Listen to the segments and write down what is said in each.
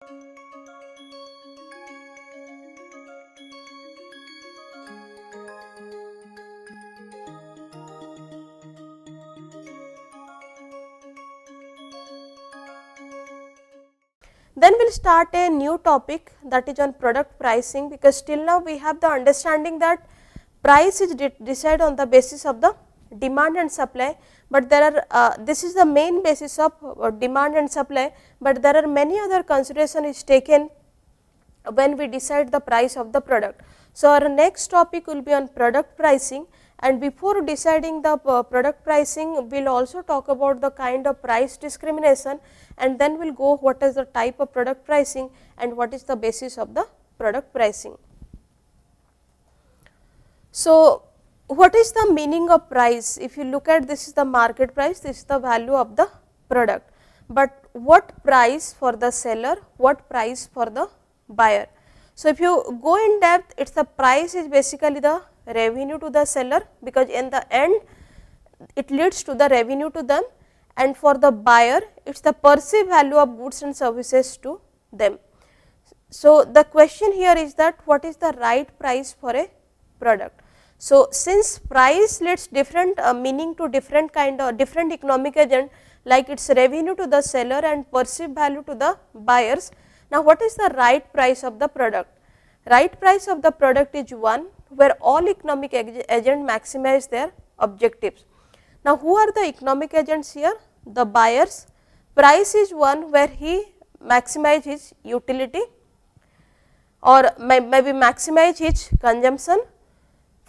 Then we will start a new topic that is on product pricing because till now we have the understanding that price is de decided on the basis of the demand and supply, but there are uh, this is the main basis of uh, demand and supply, but there are many other consideration is taken when we decide the price of the product. So, our next topic will be on product pricing and before deciding the uh, product pricing, we will also talk about the kind of price discrimination and then we will go what is the type of product pricing and what is the basis of the product pricing. So, what is the meaning of price? If you look at this is the market price, this is the value of the product, but what price for the seller, what price for the buyer. So, if you go in depth, it is the price is basically the revenue to the seller because in the end it leads to the revenue to them and for the buyer it is the perceived value of goods and services to them. So, the question here is that what is the right price for a product? So, since price leads different uh, meaning to different kind of different economic agent like its revenue to the seller and perceived value to the buyers. Now, what is the right price of the product? Right price of the product is one where all economic ag agent maximize their objectives. Now, who are the economic agents here? The buyers. Price is one where he maximize his utility or may, maybe maximize his consumption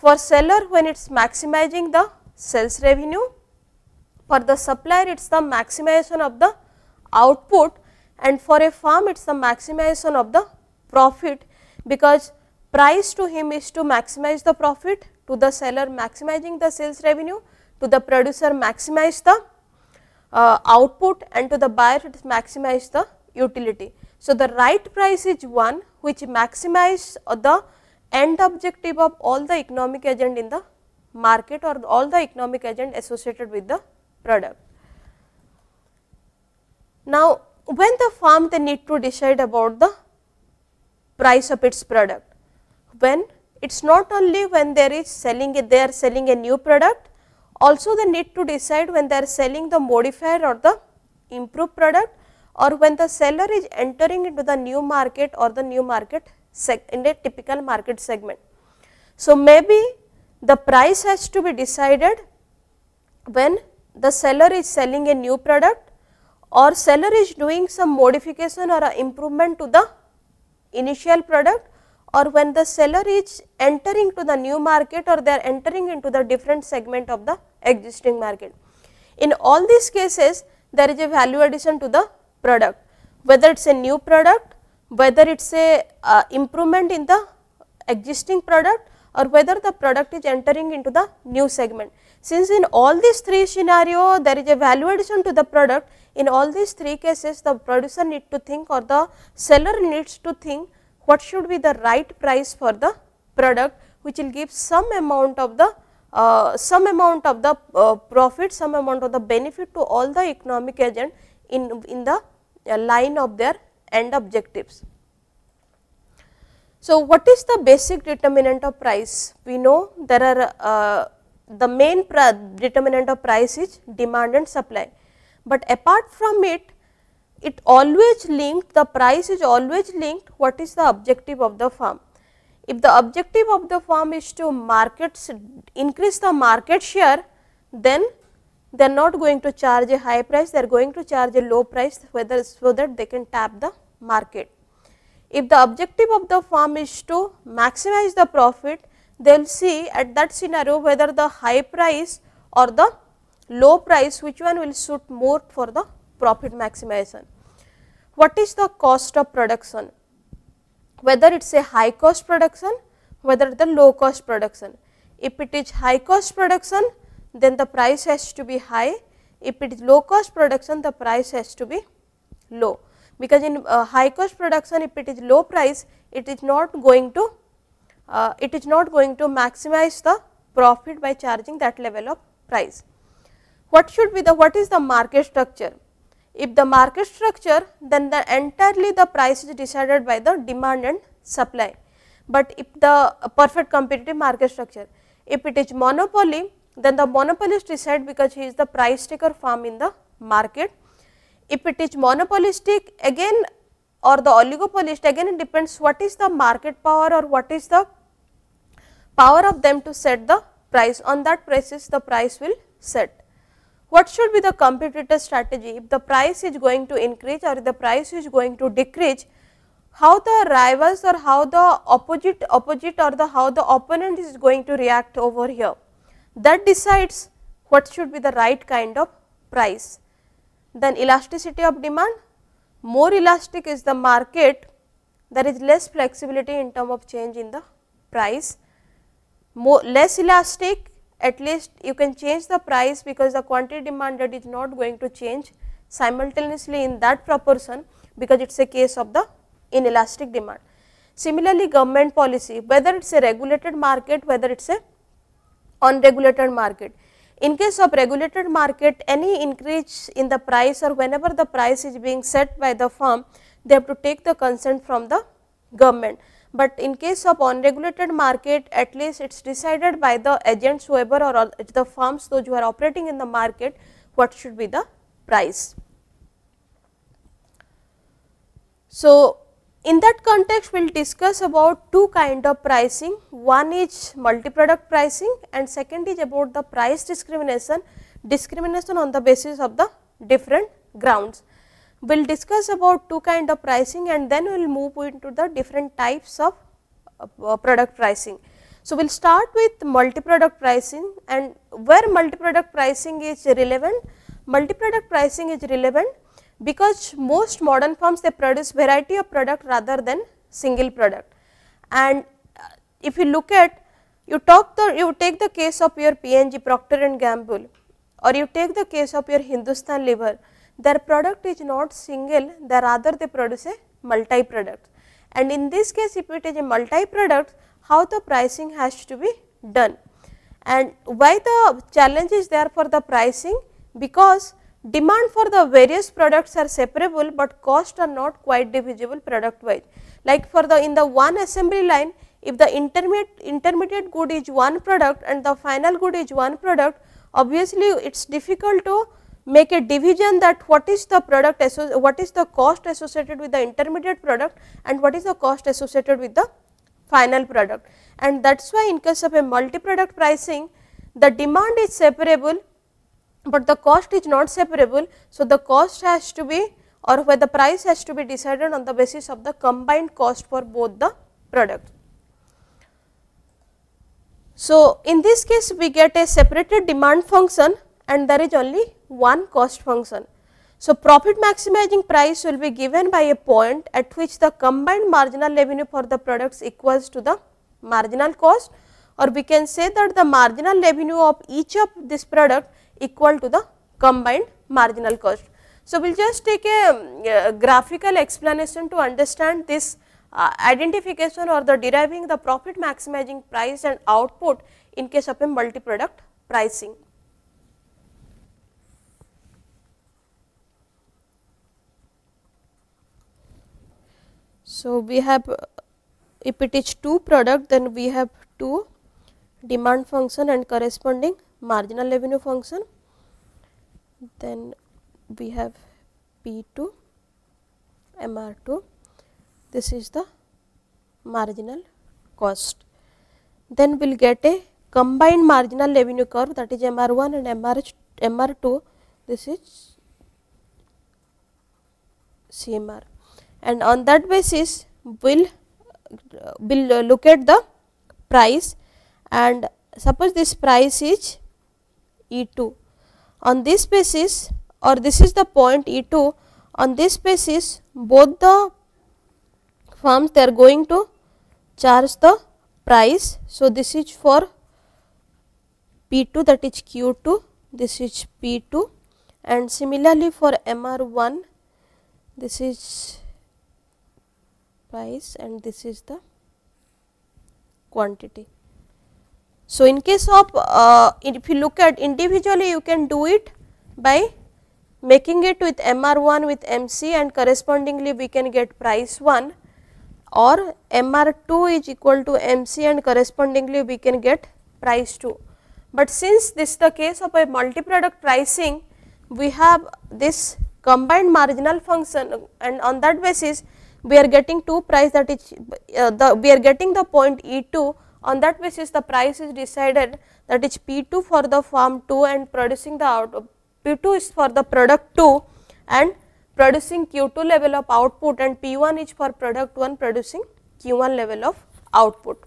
for seller when it is maximizing the sales revenue, for the supplier it is the maximization of the output and for a farm it is the maximization of the profit because price to him is to maximize the profit, to the seller maximizing the sales revenue, to the producer maximize the uh, output and to the buyer it is maximize the utility. So, the right price is one which maximize the end objective of all the economic agent in the market or all the economic agent associated with the product. Now, when the firm they need to decide about the price of its product, when it is not only when there is selling they are selling a new product, also they need to decide when they are selling the modified or the improved product or when the seller is entering into the new market or the new market in a typical market segment. So, maybe the price has to be decided when the seller is selling a new product or seller is doing some modification or improvement to the initial product or when the seller is entering to the new market or they are entering into the different segment of the existing market. In all these cases, there is a value addition to the product, whether it is a new product whether it is a uh, improvement in the existing product or whether the product is entering into the new segment. Since in all these three scenario there is a value addition to the product, in all these three cases the producer need to think or the seller needs to think what should be the right price for the product which will give some amount of the uh, some amount of the uh, profit, some amount of the benefit to all the economic agent in, in the uh, line of their and objectives. So, what is the basic determinant of price? We know there are uh, the main determinant of price is demand and supply, but apart from it, it always linked the price is always linked what is the objective of the firm. If the objective of the firm is to markets increase the market share, then they are not going to charge a high price, they are going to charge a low price whether so that they can tap the market. If the objective of the firm is to maximize the profit, they will see at that scenario whether the high price or the low price which one will suit more for the profit maximization. What is the cost of production? Whether it is a high cost production, whether the low cost production. If it is high cost production, then the price has to be high. If it is low cost production, the price has to be low because in uh, high cost production if it is low price it is not going to uh, it is not going to maximize the profit by charging that level of price. What should be the what is the market structure? If the market structure then the entirely the price is decided by the demand and supply, but if the perfect competitive market structure if it is monopoly then the monopolist is said because he is the price taker firm in the market. If it is monopolistic again or the oligopolist again it depends what is the market power or what is the power of them to set the price on that basis the price will set. What should be the competitor strategy if the price is going to increase or the price is going to decrease how the rivals or how the opposite opposite or the how the opponent is going to react over here that decides what should be the right kind of price. Then elasticity of demand, more elastic is the market, there is less flexibility in term of change in the price. More, less elastic, at least you can change the price because the quantity demanded is not going to change simultaneously in that proportion because it is a case of the inelastic demand. Similarly, government policy, whether it is a regulated market, whether it is a on regulated market. In case of regulated market, any increase in the price or whenever the price is being set by the firm, they have to take the consent from the government. But in case of unregulated market, at least it is decided by the agents whoever or the firms those who are operating in the market, what should be the price. So, in that context, we will discuss about two kind of pricing. One is multi-product pricing and second is about the price discrimination, discrimination on the basis of the different grounds. We will discuss about two kind of pricing and then we will move into the different types of uh, uh product pricing. So, we will start with multi-product pricing and where multi-product pricing is relevant. Multi-product pricing is relevant because most modern firms they produce variety of product rather than single product. And uh, if you look at you talk the you take the case of your PNG Procter and Gamble or you take the case of your Hindustan Lever, their product is not single, they rather they produce a multi product. And in this case, if it is a multi product, how the pricing has to be done. And why the challenge is there for the pricing? Because Demand for the various products are separable, but cost are not quite divisible product wise. Like for the in the one assembly line, if the intermediate, intermediate good is one product and the final good is one product, obviously it is difficult to make a division that what is the product what is the cost associated with the intermediate product and what is the cost associated with the final product and that is why in case of a multi product pricing the demand is separable but the cost is not separable. So, the cost has to be or where the price has to be decided on the basis of the combined cost for both the products. So, in this case we get a separated demand function and there is only one cost function. So, profit maximizing price will be given by a point at which the combined marginal revenue for the products equals to the marginal cost or we can say that the marginal revenue of each of this product equal to the combined marginal cost. So, we will just take a uh, graphical explanation to understand this uh, identification or the deriving the profit maximizing price and output in case of a multi product pricing. So, we have uh, if it is two product then we have two demand function and corresponding marginal revenue function then we have P2 MR2 this is the marginal cost. Then we will get a combined marginal revenue curve that is MR1 and MR, MR2 this is CMR and on that basis we will will look at the price and suppose this price is E2. On this basis or this is the point E2, on this basis both the firms they are going to charge the price. So, this is for P2 that is Q2, this is P2 and similarly for MR1 this is price and this is the quantity. So, in case of uh, if you look at individually you can do it by making it with MR1 with MC and correspondingly we can get price 1 or MR2 is equal to MC and correspondingly we can get price 2. But since this is the case of a multi-product pricing we have this combined marginal function and on that basis we are getting two price that is uh, the we are getting the point E2 on that basis, the price is decided that is P2 for the farm 2 and producing the output, P2 is for the product 2 and producing Q2 level of output and P1 is for product 1 producing Q1 level of output.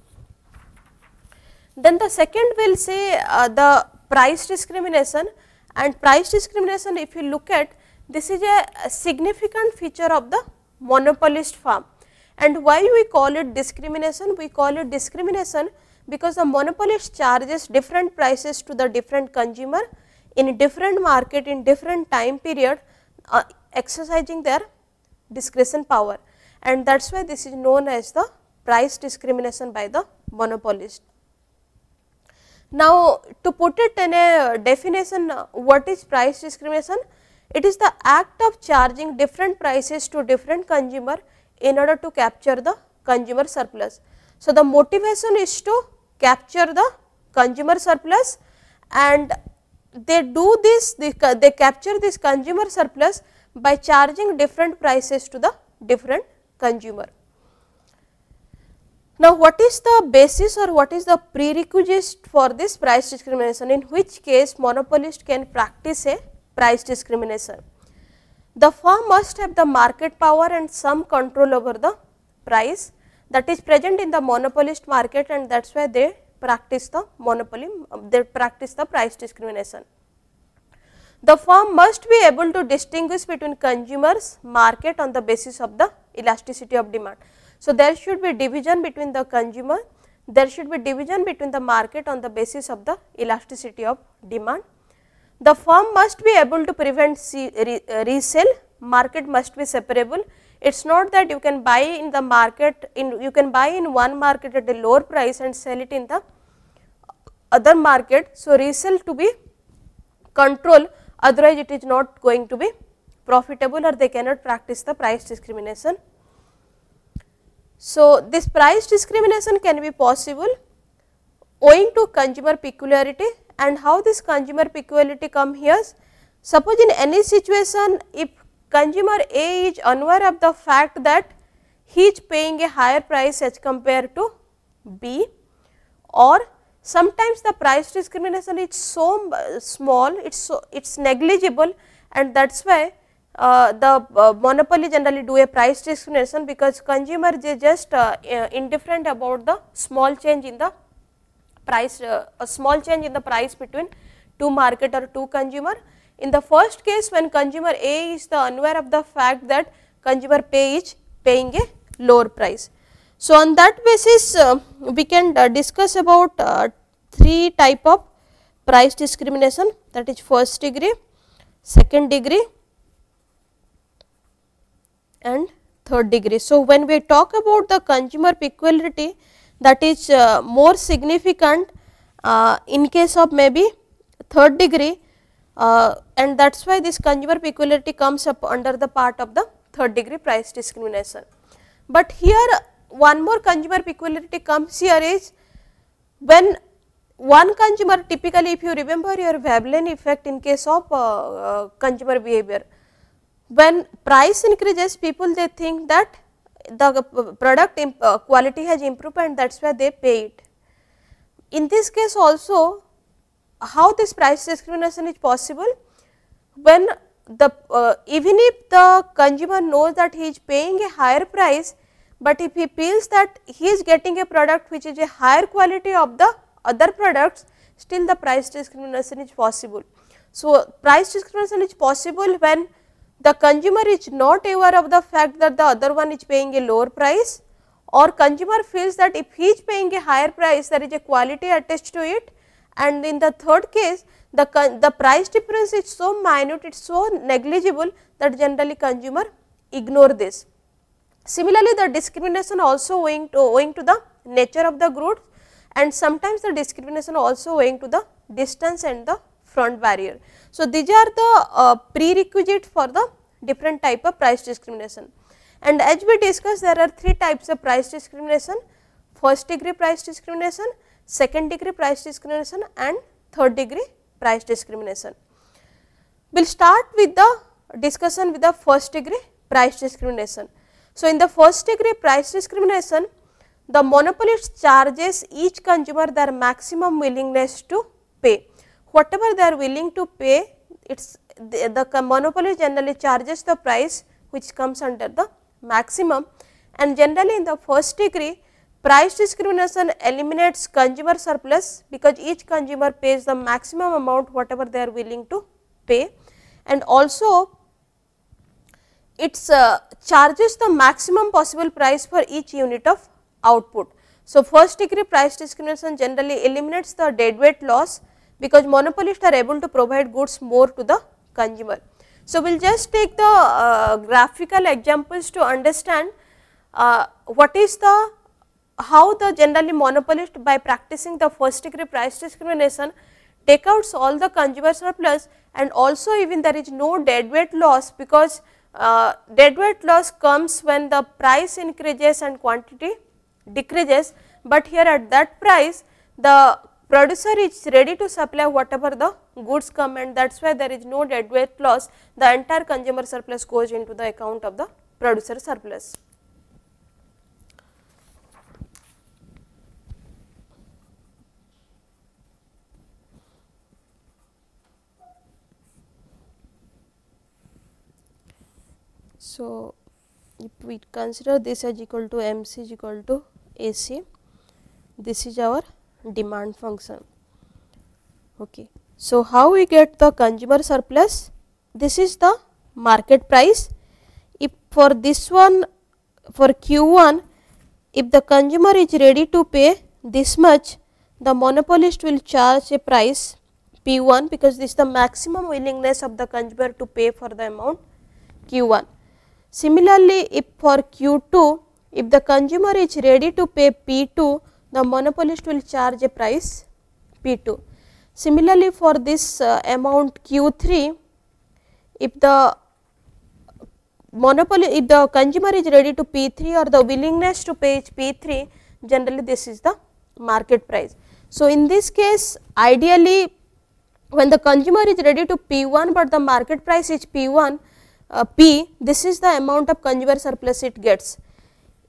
Then the second will say uh, the price discrimination and price discrimination if you look at this is a significant feature of the monopolist farm and why we call it discrimination? We call it discrimination because the monopolist charges different prices to the different consumer in different market in different time period uh, exercising their discretion power and that is why this is known as the price discrimination by the monopolist. Now, to put it in a definition uh, what is price discrimination? It is the act of charging different prices to different consumer in order to capture the consumer surplus. So, the motivation is to capture the consumer surplus and they do this, they, capture this consumer surplus by charging different prices to the different consumer. Now, what is the basis or what is the prerequisite for this price discrimination in which case monopolist can practice a price discrimination? The firm must have the market power and some control over the price that is present in the monopolist market and that is why they practice the monopoly, they practice the price discrimination. The firm must be able to distinguish between consumers market on the basis of the elasticity of demand. So, there should be division between the consumer, there should be division between the market on the basis of the elasticity of demand the firm must be able to prevent resell resale, market must be separable. It is not that you can buy in the market, in you can buy in one market at a lower price and sell it in the other market. So, resale to be controlled otherwise it is not going to be profitable or they cannot practice the price discrimination. So, this price discrimination can be possible owing to consumer peculiarity, and how this consumer peculiarity come here. Suppose in any situation if consumer A is unaware of the fact that he is paying a higher price as compared to B or sometimes the price discrimination is so small, it is so, it is negligible and that is why uh, the uh, monopoly generally do a price discrimination because consumer they just uh, uh indifferent about the small change in the price uh, a small change in the price between two market or two consumer. In the first case when consumer A is the unaware of the fact that consumer pay is paying a lower price. So, on that basis uh, we can uh, discuss about uh, three type of price discrimination that is first degree, second degree and third degree. So, when we talk about the consumer peculiarity that is uh, more significant uh, in case of maybe third degree uh, and that is why this consumer peculiarity comes up under the part of the third degree price discrimination. But here one more consumer peculiarity comes here is when one consumer typically if you remember your Veblen effect in case of uh, uh, consumer behavior, when price increases people they think that the uh, product uh, quality has improved and that is why they pay it. In this case also how this price discrimination is possible when the uh, even if the consumer knows that he is paying a higher price, but if he feels that he is getting a product which is a higher quality of the other products still the price discrimination is possible. So, price discrimination is possible when the consumer is not aware of the fact that the other one is paying a lower price or consumer feels that if he is paying a higher price there is a quality attached to it and in the third case the, the price difference is so minute it is so negligible that generally consumer ignore this. Similarly, the discrimination also owing to, owing to the nature of the goods and sometimes the discrimination also owing to the distance and the front barrier. So, these are the uh, prerequisite for the different type of price discrimination. And as we discussed there are three types of price discrimination, first degree price discrimination, second degree price discrimination and third degree price discrimination. We will start with the discussion with the first degree price discrimination. So, in the first degree price discrimination, the monopolist charges each consumer their maximum willingness to pay whatever they are willing to pay it's the, the monopoly generally charges the price which comes under the maximum and generally in the first degree price discrimination eliminates consumer surplus because each consumer pays the maximum amount whatever they are willing to pay and also it uh, charges the maximum possible price for each unit of output. So, first degree price discrimination generally eliminates the deadweight loss because monopolists are able to provide goods more to the consumer. So, we will just take the uh, graphical examples to understand uh, what is the how the generally monopolist by practicing the first degree price discrimination take out all the consumer surplus and also even there is no deadweight loss because uh, deadweight loss comes when the price increases and quantity decreases, but here at that price the producer is ready to supply whatever the goods come and that is why there is no deadweight loss the entire consumer surplus goes into the account of the producer surplus. So, if we consider this as equal to MC is equal to AC, this is our demand function. Okay. So, how we get the consumer surplus? This is the market price. If for this one for Q1, if the consumer is ready to pay this much, the monopolist will charge a price P1 because this is the maximum willingness of the consumer to pay for the amount Q1. Similarly, if for Q2, if the consumer is ready to pay P2, the monopolist will charge a price P2. Similarly, for this uh, amount Q3, if the monopoly if the consumer is ready to P3 or the willingness to pay P3, generally this is the market price. So, in this case ideally when the consumer is ready to P1, but the market price is P1, uh, P, this is the amount of consumer surplus it gets.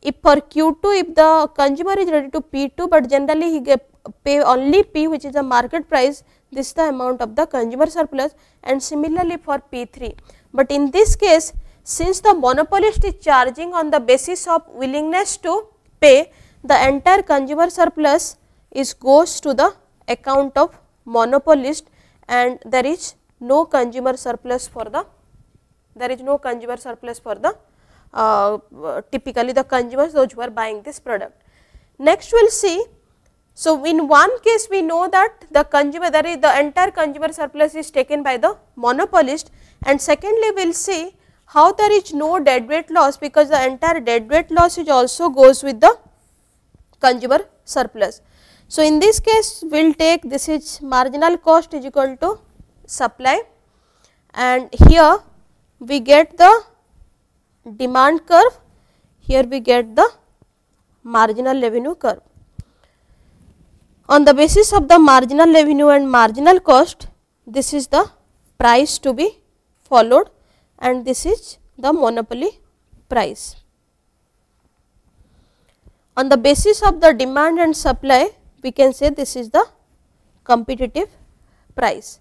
If for Q2, if the consumer is ready to P2, but generally he get pay only P which is the market price, this is the amount of the consumer surplus and similarly for P3. But in this case, since the monopolist is charging on the basis of willingness to pay, the entire consumer surplus is goes to the account of monopolist and there is no consumer surplus for the there is no consumer surplus for the typically the consumers those who are buying this product. Next we will see, so in one case we know that the consumer that is the entire consumer surplus is taken by the monopolist and secondly we will see how there is no deadweight loss because the entire deadweight loss is also goes with the consumer surplus. So, in this case we will take this is marginal cost is equal to supply and here we get the demand curve, here we get the marginal revenue curve. On the basis of the marginal revenue and marginal cost, this is the price to be followed and this is the monopoly price. On the basis of the demand and supply, we can say this is the competitive price.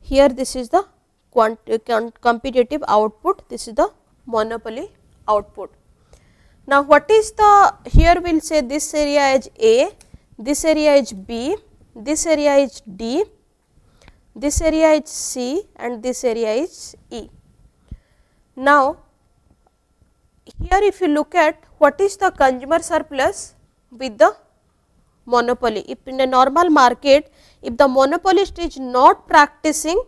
Here this is the competitive output, this is the monopoly output. Now, what is the here we will say this area is A, this area is B, this area is D, this area is C and this area is E. Now, here if you look at what is the consumer surplus with the monopoly. If in a normal market, if the monopolist is not practicing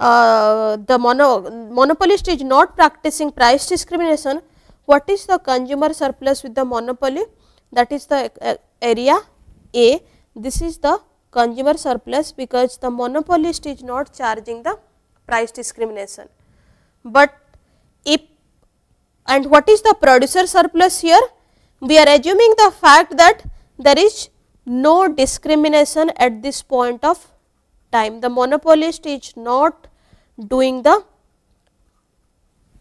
uh, the mono, monopolist is not practicing price discrimination, what is the consumer surplus with the monopoly? That is the uh, area A. This is the consumer surplus because the monopolist is not charging the price discrimination. But if and what is the producer surplus here? We are assuming the fact that there is no discrimination at this point of time. The monopolist is not doing the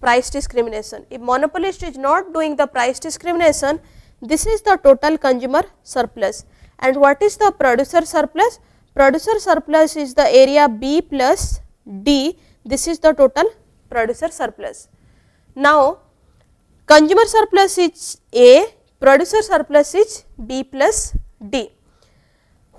price discrimination. If monopolist is not doing the price discrimination, this is the total consumer surplus. And what is the producer surplus? Producer surplus is the area B plus D, this is the total producer surplus. Now, consumer surplus is A, producer surplus is B plus D.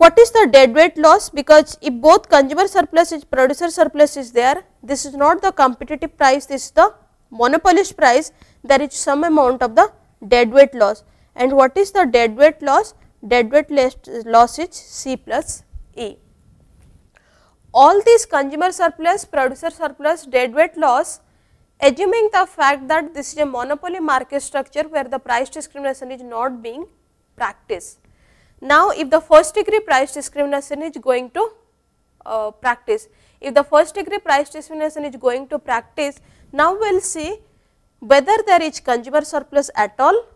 What is the deadweight loss? Because if both consumer surplus is producer surplus is there, this is not the competitive price, this is the monopolist price, there is some amount of the deadweight loss. And what is the deadweight loss? Deadweight loss is C plus E. All these consumer surplus, producer surplus, deadweight loss, assuming the fact that this is a monopoly market structure where the price discrimination is not being practiced. Now, if the first degree price discrimination is going to uh, practice, if the first degree price discrimination is going to practice, now we will see whether there is consumer surplus at all,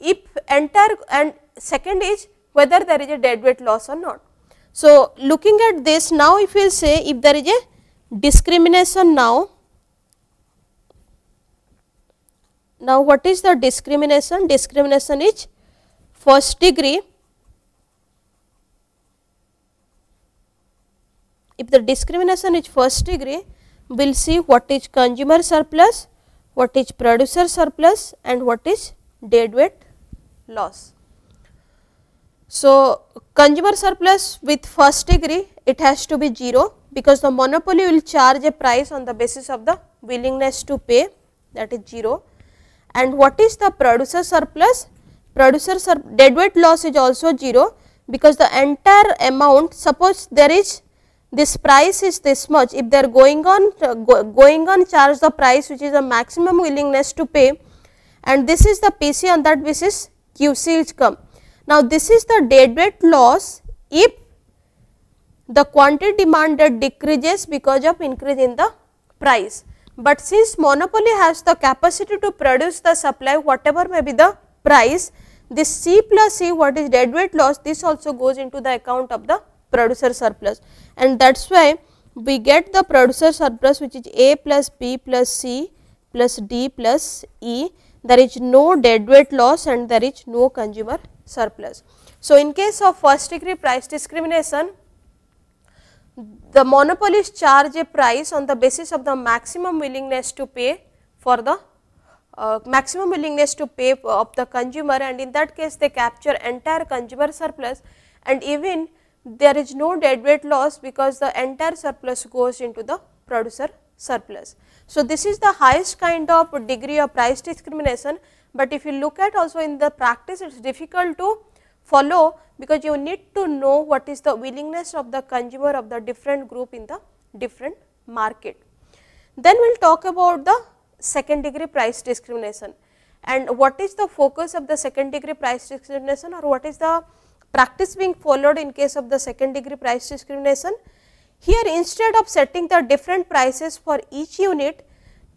if entire and second is whether there is a deadweight loss or not. So, looking at this now if we say if there is a discrimination now, now what is the discrimination? Discrimination is first degree If the discrimination is first degree, we will see what is consumer surplus, what is producer surplus and what is deadweight loss. So, consumer surplus with first degree it has to be 0 because the monopoly will charge a price on the basis of the willingness to pay that is 0 and what is the producer surplus? Producer sur deadweight loss is also 0 because the entire amount suppose there is this price is this much if they are going on go, going on charge the price which is the maximum willingness to pay and this is the PC on that basis QC is come. Now, this is the deadweight loss if the quantity demanded decreases because of increase in the price. But since monopoly has the capacity to produce the supply whatever may be the price, this C plus C what is deadweight loss this also goes into the account of the producer surplus and that is why we get the producer surplus which is A plus B plus C plus D plus E there is no deadweight loss and there is no consumer surplus. So, in case of first degree price discrimination the monopolist charge a price on the basis of the maximum willingness to pay for the uh, maximum willingness to pay of the consumer and in that case they capture entire consumer surplus and even there is no dead weight loss because the entire surplus goes into the producer surplus. So, this is the highest kind of degree of price discrimination, but if you look at also in the practice it is difficult to follow because you need to know what is the willingness of the consumer of the different group in the different market. Then we will talk about the second degree price discrimination and what is the focus of the second degree price discrimination or what is the practice being followed in case of the second degree price discrimination. Here instead of setting the different prices for each unit,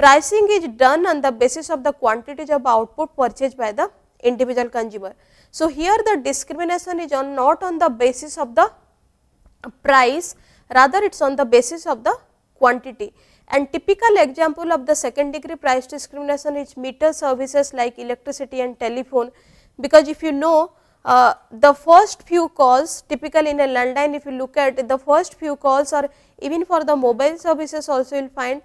pricing is done on the basis of the quantities of output purchased by the individual consumer. So, here the discrimination is on not on the basis of the price rather it is on the basis of the quantity and typical example of the second degree price discrimination is meter services like electricity and telephone because if you know uh, the first few calls typically in a landline if you look at the first few calls or even for the mobile services also you will find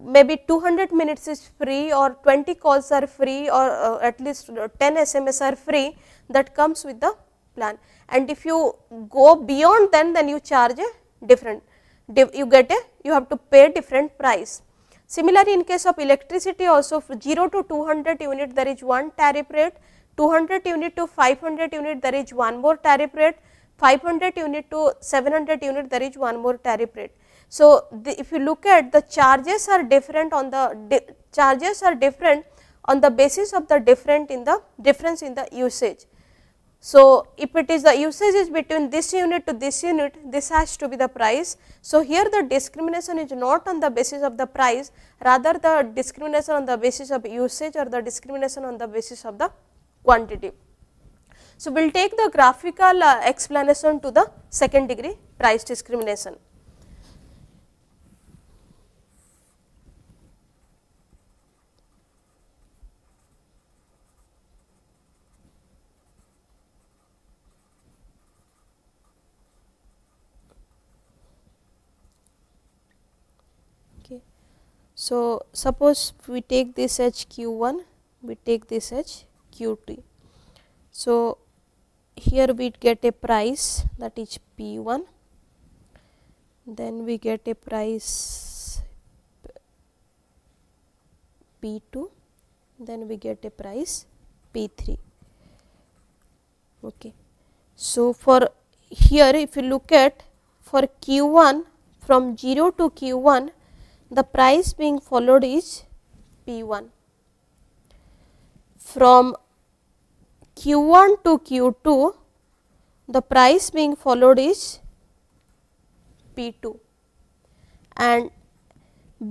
maybe 200 minutes is free or 20 calls are free or uh, at least uh, 10 SMS are free that comes with the plan. And if you go beyond then, then you charge a different, you get a, you have to pay different price. Similarly, in case of electricity also 0 to 200 unit there is one tariff rate 200 unit to 500 unit there is one more tariff rate, 500 unit to 700 unit there is one more tariff rate. So, the, if you look at the charges are different on the charges are different on the basis of the different in the difference in the usage. So, if it is the usage is between this unit to this unit, this has to be the price. So, here the discrimination is not on the basis of the price, rather the discrimination on the basis of usage or the discrimination on the basis of the quantity. So, we will take the graphical uh, explanation to the second degree price discrimination. So, suppose we take this as q 1, we take this as qt. So, here we get a price that is p1 then we get a price p2 then we get a price p3 okay so for here if you look at for q1 from 0 to q1 the price being followed is p1 from Q1 to Q2 the price being followed is P2 and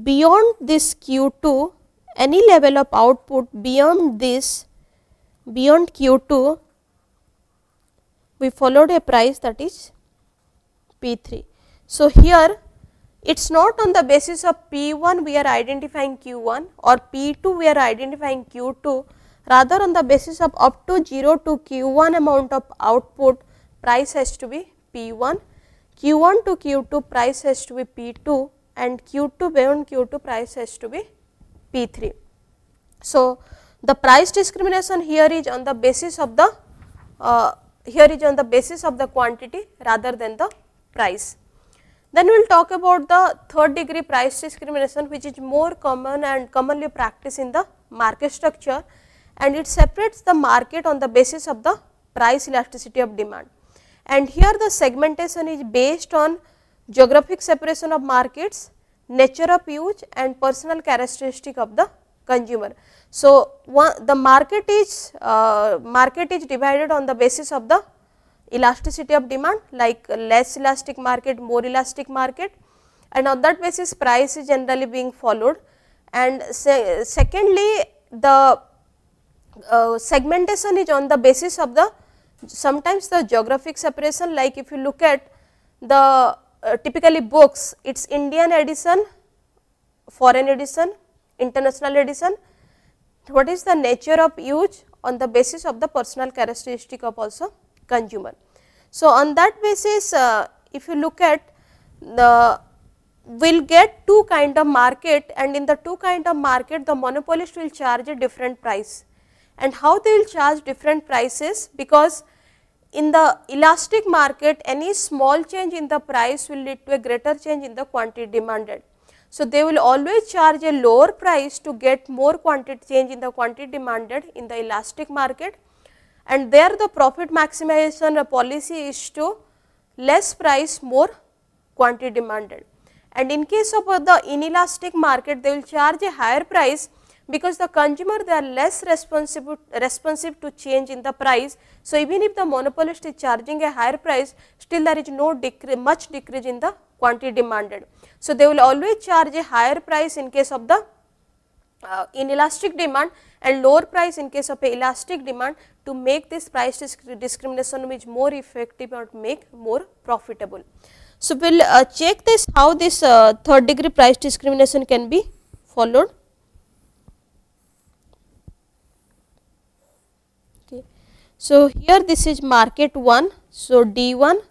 beyond this Q2 any level of output beyond this beyond Q2 we followed a price that is P3. So, here it is not on the basis of P1 we are identifying Q1 or P2 we are identifying Q2 rather on the basis of up to 0 to q1 amount of output price has to be p1, q1 to q2 price has to be p2 and q2 beyond q2 price has to be p3. So, the price discrimination here is on the basis of the uh, here is on the basis of the quantity rather than the price. Then we will talk about the third degree price discrimination which is more common and commonly practiced in the market structure and it separates the market on the basis of the price elasticity of demand. And here the segmentation is based on geographic separation of markets, nature of use and personal characteristic of the consumer. So, one, the market is uh, market is divided on the basis of the elasticity of demand like less elastic market, more elastic market and on that basis price is generally being followed and se secondly the uh, segmentation is on the basis of the sometimes the geographic separation like if you look at the uh, typically books its Indian edition, foreign edition, international edition what is the nature of use on the basis of the personal characteristic of also consumer. So, on that basis uh, if you look at the will get two kind of market and in the two kind of market the monopolist will charge a different price and how they will charge different prices because in the elastic market any small change in the price will lead to a greater change in the quantity demanded. So, they will always charge a lower price to get more quantity change in the quantity demanded in the elastic market and there the profit maximization policy is to less price more quantity demanded. And in case of the inelastic market they will charge a higher price because the consumer they are less responsive, responsive to change in the price. So, even if the monopolist is charging a higher price still there is no decrease, much decrease in the quantity demanded. So, they will always charge a higher price in case of the uh, inelastic demand and lower price in case of elastic demand to make this price disc discrimination which more effective or make more profitable. So, we will uh, check this how this uh, third degree price discrimination can be followed. So, here this is market 1. So, D1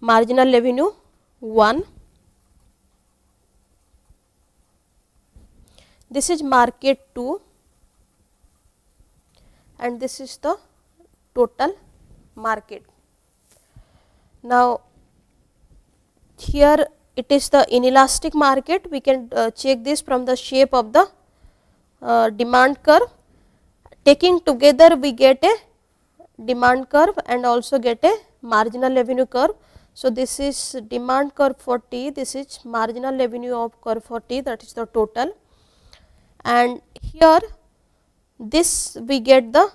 marginal revenue 1. This is market 2 and this is the total market. Now, here it is the inelastic market we can uh, check this from the shape of the uh, demand curve taking together we get a demand curve and also get a marginal revenue curve. So, this is demand curve for T, this is marginal revenue of curve for T that is the total and here this we get the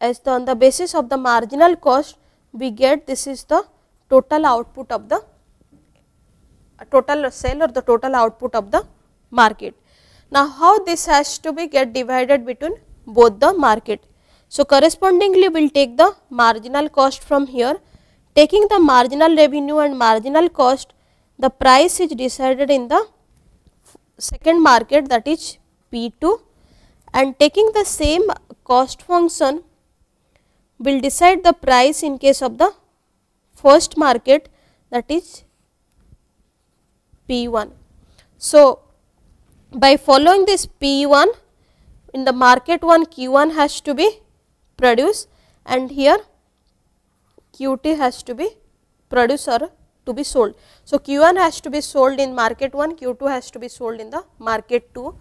as the on the basis of the marginal cost we get this is the total output of the total sale or the total output of the market. Now, how this has to be get divided between both the market. So, correspondingly we will take the marginal cost from here. Taking the marginal revenue and marginal cost, the price is decided in the second market that is P2 and taking the same cost function will decide the price in case of the first market that is P1. So, by following this P1 in the market 1 Q1 has to be produce and here QT has to be produced or to be sold. So, Q1 has to be sold in market 1, Q2 has to be sold in the market 2.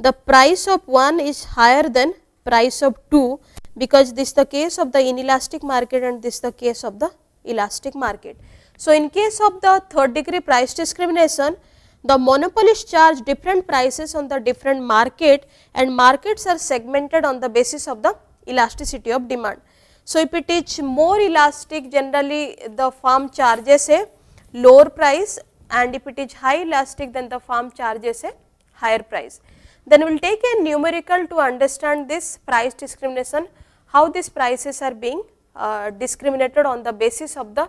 The price of 1 is higher than price of 2 because this the case of the inelastic market and this the case of the elastic market. So, in case of the third degree price discrimination, the monopolist charge different prices on the different market and markets are segmented on the basis of the elasticity of demand. So, if it is more elastic generally the firm charges a lower price and if it is high elastic then the firm charges a higher price. Then we will take a numerical to understand this price discrimination, how these prices are being uh, discriminated on the basis of the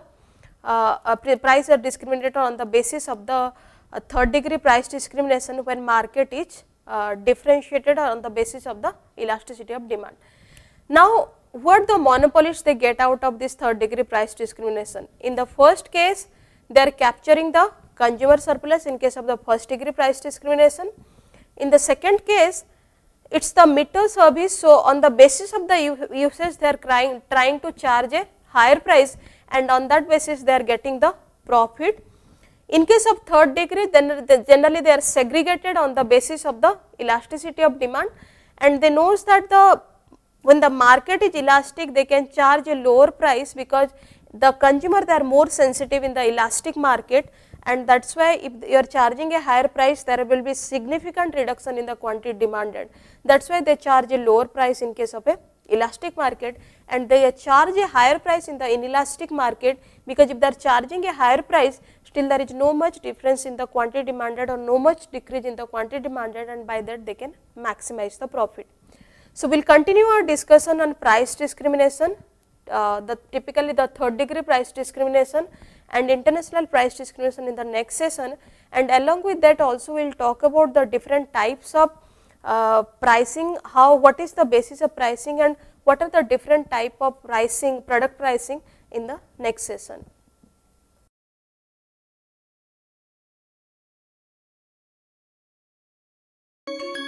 uh, uh, price are discriminated on the basis of the uh, third degree price discrimination when market is uh, differentiated on the basis of the elasticity of demand. Now, what the monopolists they get out of this third degree price discrimination? In the first case, they are capturing the consumer surplus in case of the first degree price discrimination. In the second case, it is the meter service. So, on the basis of the usage they are trying, trying to charge a higher price and on that basis they are getting the profit. In case of third degree then they generally they are segregated on the basis of the elasticity of demand and they knows that the when the market is elastic they can charge a lower price because the consumer they are more sensitive in the elastic market and that is why if you are charging a higher price there will be significant reduction in the quantity demanded. That is why they charge a lower price in case of a elastic market and they charge a higher price in the inelastic market because if they are charging a higher price still there is no much difference in the quantity demanded or no much decrease in the quantity demanded and by that they can maximize the profit. So, we will continue our discussion on price discrimination, uh, the typically the third degree price discrimination and international price discrimination in the next session and along with that also we will talk about the different types of uh, pricing, how what is the basis of pricing and what are the different type of pricing, product pricing in the next session. Thank you.